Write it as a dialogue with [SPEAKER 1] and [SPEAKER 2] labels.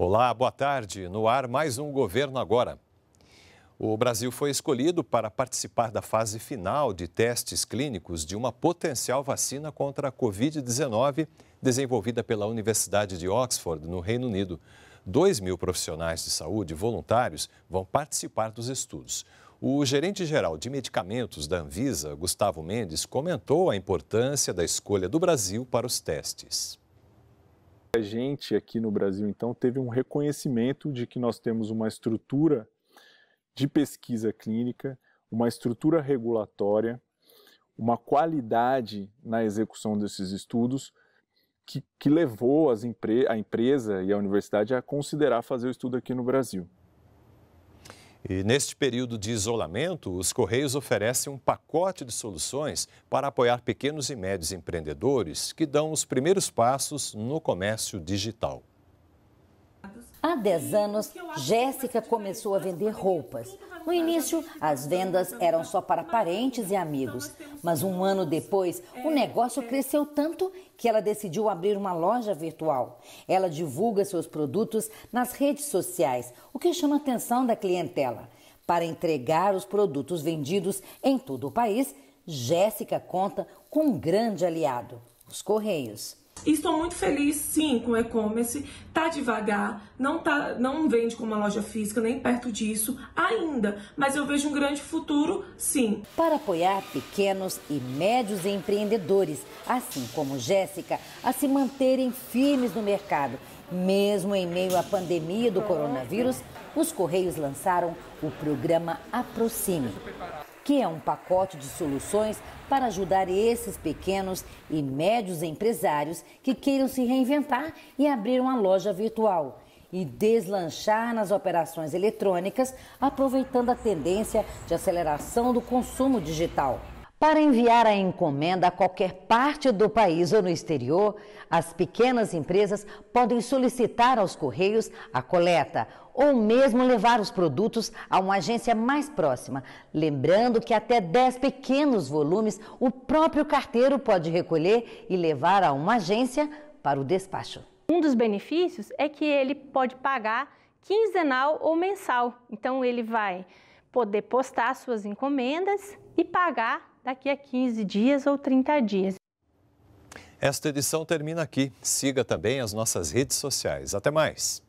[SPEAKER 1] Olá, boa tarde. No ar, mais um Governo Agora. O Brasil foi escolhido para participar da fase final de testes clínicos de uma potencial vacina contra a Covid-19 desenvolvida pela Universidade de Oxford, no Reino Unido. 2 mil profissionais de saúde voluntários vão participar dos estudos. O gerente-geral de medicamentos da Anvisa, Gustavo Mendes, comentou a importância da escolha do Brasil para os testes.
[SPEAKER 2] A gente aqui no Brasil, então, teve um reconhecimento de que nós temos uma estrutura de pesquisa clínica, uma estrutura regulatória, uma qualidade na execução desses estudos que, que levou as empre a empresa e a universidade a considerar fazer o estudo aqui no Brasil.
[SPEAKER 1] E neste período de isolamento, os Correios oferecem um pacote de soluções para apoiar pequenos e médios empreendedores que dão os primeiros passos no comércio digital.
[SPEAKER 3] Há 10 anos, Jéssica começou a vender roupas. No início, as vendas eram só para parentes e amigos, mas um ano depois, o negócio cresceu tanto que ela decidiu abrir uma loja virtual. Ela divulga seus produtos nas redes sociais, o que chama a atenção da clientela. Para entregar os produtos vendidos em todo o país, Jéssica conta com um grande aliado: os Correios
[SPEAKER 1] estou muito feliz, sim, com o e-commerce. Tá devagar, não, tá, não vende como uma loja física, nem perto disso ainda, mas eu vejo
[SPEAKER 3] um grande futuro, sim. Para apoiar pequenos e médios empreendedores, assim como Jéssica, a se manterem firmes no mercado, mesmo em meio à pandemia do coronavírus, os Correios lançaram o programa Aproxime que é um pacote de soluções para ajudar esses pequenos e médios empresários que queiram se reinventar e abrir uma loja virtual e deslanchar nas operações eletrônicas, aproveitando a tendência de aceleração do consumo digital. Para enviar a encomenda a qualquer parte do país ou no exterior, as pequenas empresas podem solicitar aos Correios a coleta ou mesmo levar os produtos a uma agência mais próxima. Lembrando que até 10 pequenos volumes o próprio carteiro pode recolher e levar a uma agência para o despacho.
[SPEAKER 2] Um dos benefícios é que ele pode pagar quinzenal ou mensal. Então ele vai poder postar suas encomendas e pagar daqui a 15 dias ou 30 dias.
[SPEAKER 1] Esta edição termina aqui. Siga também as nossas redes sociais. Até mais!